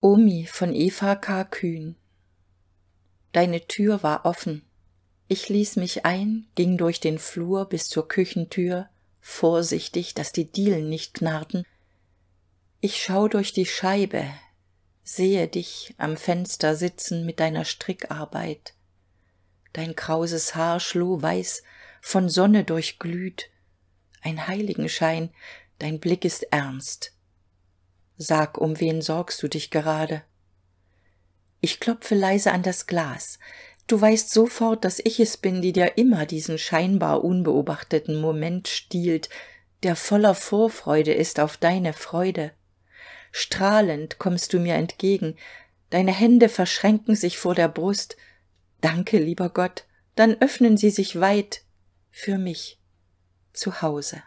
Omi von Eva K. Kühn Deine Tür war offen. Ich ließ mich ein, ging durch den Flur bis zur Küchentür, vorsichtig, dass die Dielen nicht knarrten. Ich schau durch die Scheibe, sehe dich am Fenster sitzen mit deiner Strickarbeit. Dein krauses Haar schloh weiß, von Sonne durchglüht, ein Heiligenschein, dein Blick ist ernst Sag, um wen sorgst du dich gerade? Ich klopfe leise an das Glas. Du weißt sofort, dass ich es bin, die dir immer diesen scheinbar unbeobachteten Moment stiehlt, der voller Vorfreude ist auf deine Freude. Strahlend kommst du mir entgegen, deine Hände verschränken sich vor der Brust. Danke, lieber Gott, dann öffnen sie sich weit für mich zu Hause.